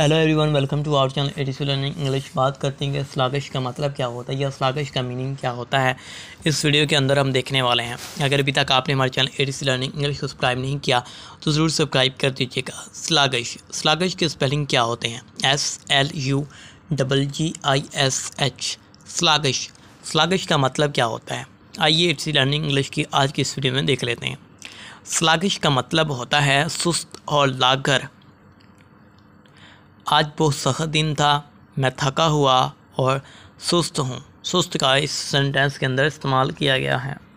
hello everyone welcome to our channel C learning English बात करते हैं कि स्लागिश का मतलब क्या होता है या स्लागिश का मीनिंग क्या होता है इस वीडियो के अंदर हम देखने वाले हैं अगर अभी तक आपने हमारे चैनल सी लर्निंग इंग्लिश को सब्सक्राइब नहीं किया तो ज़रूर सब्सक्राइब कर दीजिएगा स्लागिश स्लागिश के स्पेलिंग क्या होते हैं S L U double G I S H sluggish sluggish का मतलब क्या होता है आइए सी लर्निंग इंग्लिश की आज की इस वीडियो में देख लेते हैं स्लागिश का मतलब होता है सुस्त और लागर आज बहुत सख्त दिन था मैं थका हुआ और सुस्त हूँ सुस्त का इस सेंटेंस के अंदर इस्तेमाल किया गया है